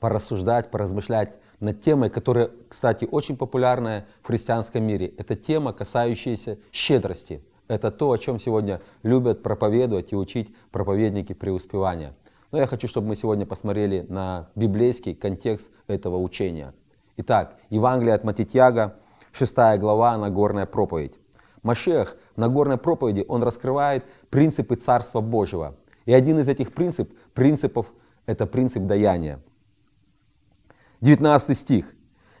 порассуждать, поразмышлять над темой, которая, кстати, очень популярная в христианском мире. Это тема, касающаяся щедрости. Это то, о чем сегодня любят проповедовать и учить проповедники преуспевания. Но я хочу, чтобы мы сегодня посмотрели на библейский контекст этого учения. Итак, Евангелие от Матитьяга, 6 глава, Нагорная проповедь. Машех в горной проповеди, он раскрывает принципы Царства Божьего. И один из этих принцип, принципов – это принцип даяния. 19 стих.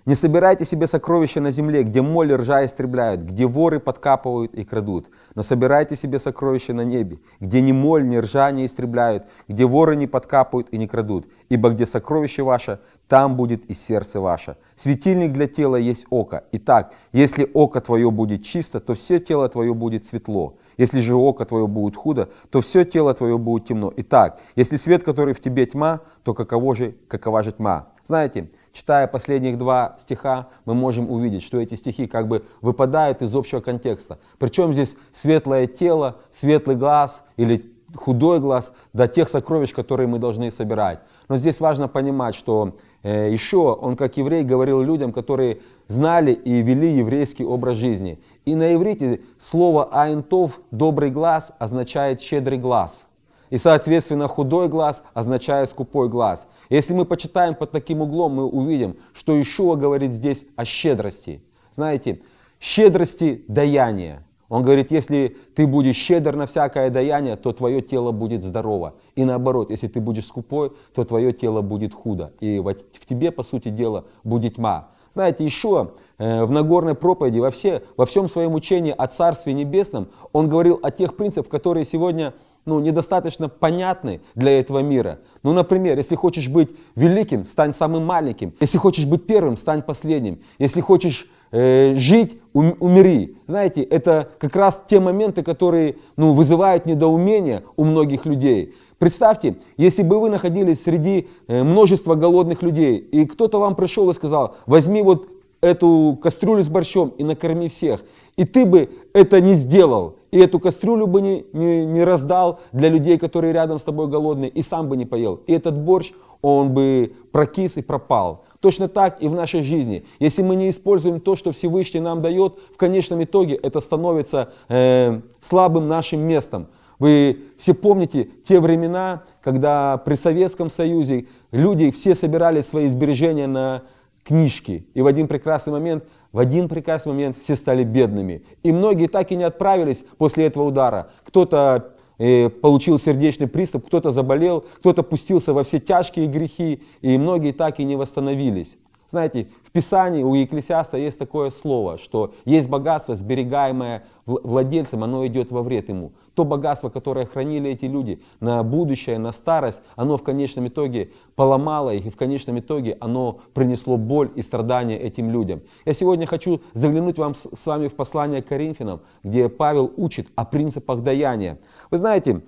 Не собирайте себе сокровища на земле, где моли ржа истребляют, где воры подкапывают и крадут. Но собирайте себе сокровища на небе, где ни моль, ни ржа не истребляют, где воры не подкапывают и не крадут. Ибо где сокровище ваше, там будет и сердце ваше. Светильник для тела есть око. Итак, если око твое будет чисто, то все тело твое будет светло. Если же око твое будет худо, то все тело твое будет темно. Итак, если свет, который в тебе тьма, то каково же, какова же тьма? Знаете, читая последних два стиха, мы можем увидеть, что эти стихи как бы выпадают из общего контекста. Причем здесь светлое тело, светлый глаз или худой глаз до тех сокровищ, которые мы должны собирать. Но здесь важно понимать, что э, еще он, как еврей, говорил людям, которые знали и вели еврейский образ жизни. И на иврите слово «айнтов» – «добрый глаз» означает «щедрый глаз». И, соответственно, худой глаз означает скупой глаз. Если мы почитаем под таким углом, мы увидим, что Ишуа говорит здесь о щедрости. Знаете, щедрости даяния. Он говорит, если ты будешь щедр на всякое даяние, то твое тело будет здорово. И наоборот, если ты будешь скупой, то твое тело будет худо. И в тебе, по сути дела, будет тьма. Знаете, еще э, в Нагорной проповеди, во, все, во всем своем учении о Царстве Небесном, он говорил о тех принципах, которые сегодня ну, недостаточно понятны для этого мира. Ну, например, если хочешь быть великим, стань самым маленьким. Если хочешь быть первым, стань последним. Если хочешь э, жить, ум, умри. Знаете, это как раз те моменты, которые ну, вызывают недоумение у многих людей. Представьте, если бы вы находились среди э, множества голодных людей, и кто-то вам пришел и сказал, возьми вот эту кастрюлю с борщом и накорми всех. И ты бы это не сделал и эту кастрюлю бы не, не, не раздал для людей, которые рядом с тобой голодные, и сам бы не поел. И этот борщ, он бы прокис и пропал. Точно так и в нашей жизни. Если мы не используем то, что Всевышний нам дает, в конечном итоге это становится э, слабым нашим местом. Вы все помните те времена, когда при Советском Союзе люди все собирали свои сбережения на книжки. И в один прекрасный момент, в один прекрасный момент все стали бедными. И многие так и не отправились после этого удара. Кто-то э, получил сердечный приступ, кто-то заболел, кто-то пустился во все тяжкие грехи, и многие так и не восстановились. Знаете, в Писании у Екклесиаста есть такое слово, что есть богатство, сберегаемое владельцем, оно идет во вред ему. То богатство, которое хранили эти люди на будущее, на старость, оно в конечном итоге поломало их, и в конечном итоге оно принесло боль и страдания этим людям. Я сегодня хочу заглянуть вам с вами в послание к Коринфянам, где Павел учит о принципах даяния. Вы знаете,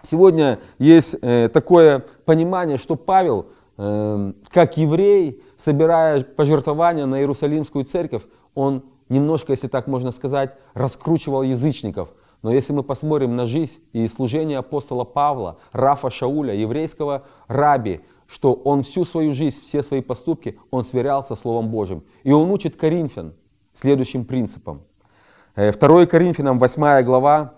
сегодня есть э, такое понимание, что Павел, эм, как еврей, собирая пожертвования на Иерусалимскую церковь, он немножко, если так можно сказать, раскручивал язычников. Но если мы посмотрим на жизнь и служение апостола Павла, Рафа Шауля, еврейского раби, что он всю свою жизнь, все свои поступки, он сверял со Словом Божьим. И он учит Коринфян следующим принципам. 2 э, Коринфянам 8 глава,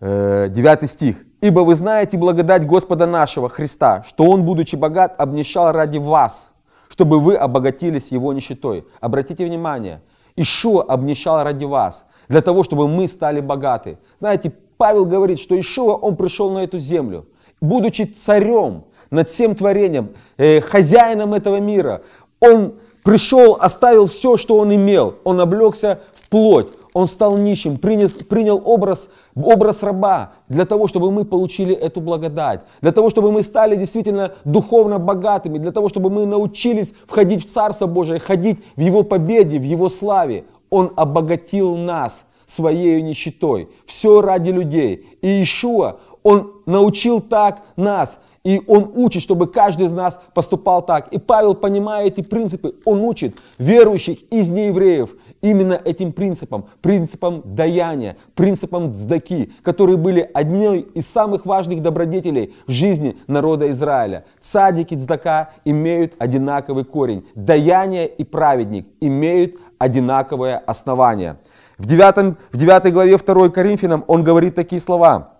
9 э, стих. Ибо вы знаете благодать Господа нашего Христа, что Он, будучи богат, обнищал ради вас, чтобы вы обогатились Его нищетой. Обратите внимание, Ишуа обнищал ради вас, для того, чтобы мы стали богаты. Знаете, Павел говорит, что Ишуа, он пришел на эту землю, будучи царем над всем творением, э, хозяином этого мира. Он пришел, оставил все, что он имел. Он облегся в плоть он стал нищим, принес, принял образ, образ раба для того, чтобы мы получили эту благодать, для того, чтобы мы стали действительно духовно богатыми, для того, чтобы мы научились входить в Царство Божие, ходить в Его победе, в Его славе. Он обогатил нас своей нищетой. Все ради людей. И Ишуа, он научил так нас, и он учит, чтобы каждый из нас поступал так. И Павел, понимает эти принципы, он учит верующих из неевреев именно этим принципам, принципам даяния, принципам дздаки, которые были одной из самых важных добродетелей в жизни народа Израиля. Цадики дздака имеют одинаковый корень. Даяние и праведник имеют одинаковое основание. В 9, в 9 главе 2 Коринфянам он говорит такие слова.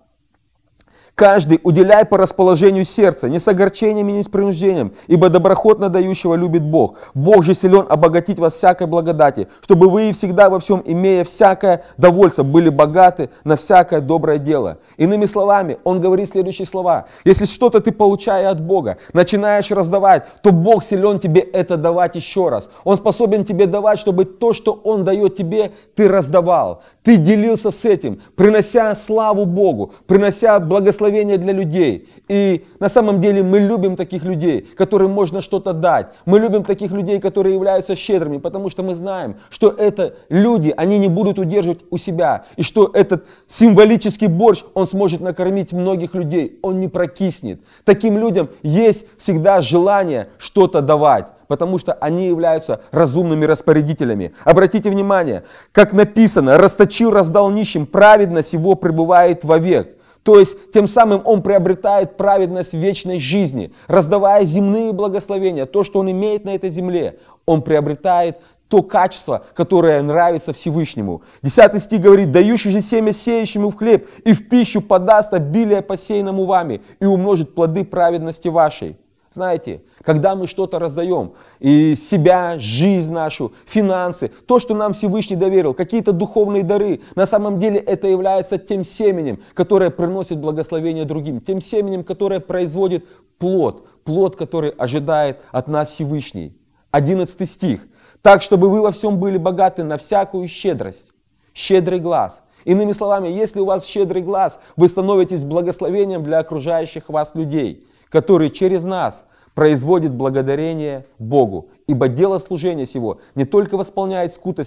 Каждый уделяй по расположению сердца, не с огорчением и не с принуждением, ибо доброхотно дающего любит Бог. Бог же силен обогатить вас всякой благодати, чтобы вы и всегда во всем, имея всякое довольство, были богаты на всякое доброе дело. Иными словами, он говорит следующие слова. Если что-то ты, получая от Бога, начинаешь раздавать, то Бог силен тебе это давать еще раз. Он способен тебе давать, чтобы то, что Он дает тебе, ты раздавал. Ты делился с этим, принося славу Богу, принося благословение благословение для людей. И на самом деле мы любим таких людей, которым можно что-то дать. Мы любим таких людей, которые являются щедрыми, потому что мы знаем, что это люди, они не будут удерживать у себя. И что этот символический борщ, он сможет накормить многих людей, он не прокиснет. Таким людям есть всегда желание что-то давать потому что они являются разумными распорядителями. Обратите внимание, как написано, расточил, раздал нищим, праведность его пребывает вовек. То есть тем самым он приобретает праведность вечной жизни, раздавая земные благословения, то, что он имеет на этой земле, он приобретает то качество, которое нравится Всевышнему. Десятый стих говорит, дающий же семя сеющему в хлеб и в пищу подаст обилие посеянному вами и умножит плоды праведности вашей. Знаете, когда мы что-то раздаем, и себя, жизнь нашу, финансы, то, что нам Всевышний доверил, какие-то духовные дары, на самом деле это является тем семенем, которое приносит благословение другим, тем семенем, которое производит плод, плод, который ожидает от нас Всевышний. 11 стих. «Так, чтобы вы во всем были богаты на всякую щедрость, щедрый глаз». Иными словами, если у вас щедрый глаз, вы становитесь благословением для окружающих вас людей – который через нас производит благодарение Богу Ибо дело служения сего не только восполняет скуда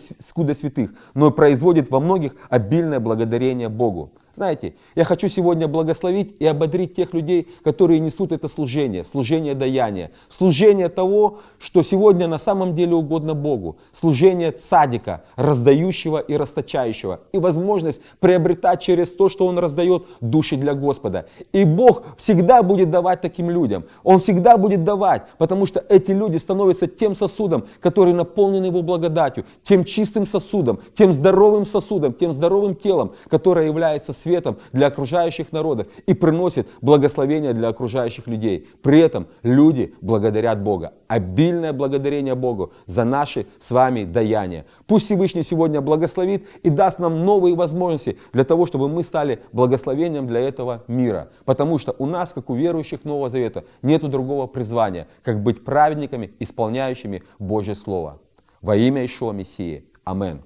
святых, но и производит во многих обильное благодарение Богу. Знаете, я хочу сегодня благословить и ободрить тех людей, которые несут это служение, служение даяния, служение того, что сегодня на самом деле угодно Богу, служение цадика, раздающего и расточающего, и возможность приобретать через то, что он раздает, души для Господа. И Бог всегда будет давать таким людям, Он всегда будет давать, потому что эти люди становятся тем чистым сосудом, который наполнен Его благодатью, тем чистым сосудом, тем здоровым сосудом, тем здоровым телом, которое является светом для окружающих народов и приносит благословение для окружающих людей. При этом люди благодарят Бога обильное благодарение Богу за наши с вами даяния. Пусть Всевышний сегодня благословит и даст нам новые возможности для того, чтобы мы стали благословением для этого мира. Потому что у нас, как у верующих Нового Завета, нет другого призвания, как быть праведниками, исполняющими Божье Слово. Во имя Ишуа Мессии. Амин.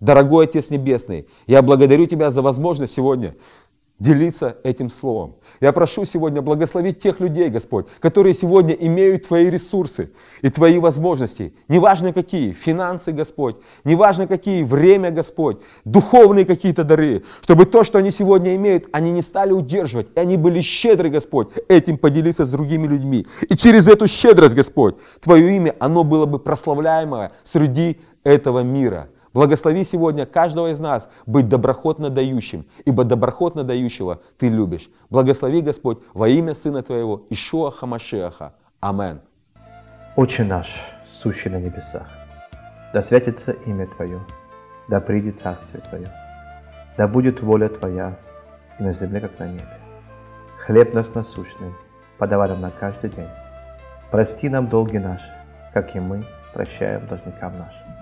Дорогой Отец Небесный, я благодарю Тебя за возможность сегодня делиться этим словом. Я прошу сегодня благословить тех людей, Господь, которые сегодня имеют Твои ресурсы и Твои возможности. Неважно какие, финансы, Господь, неважно какие, время, Господь, духовные какие-то дары, чтобы то, что они сегодня имеют, они не стали удерживать, и они были щедры, Господь, этим поделиться с другими людьми. И через эту щедрость, Господь, Твое имя, оно было бы прославляемое среди этого мира. Благослови сегодня каждого из нас быть доброхотно дающим, ибо доброхотно дающего ты любишь. Благослови, Господь, во имя Сына Твоего, Ишуа Хамашиаха. Амен. Отче наш, сущий на небесах, да святится имя Твое, да придет Царствие Твое, да будет воля Твоя и на земле, как на небе. Хлеб наш насущный, подавай нам на каждый день. Прости нам долги наши, как и мы прощаем должникам нашим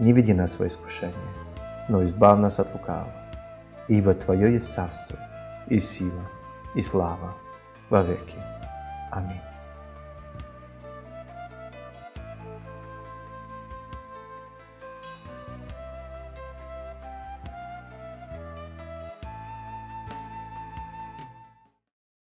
не веди нас во искушение, но избав нас от лукавого. Ибо Твое есть царство, и сила, и слава во веки. Аминь.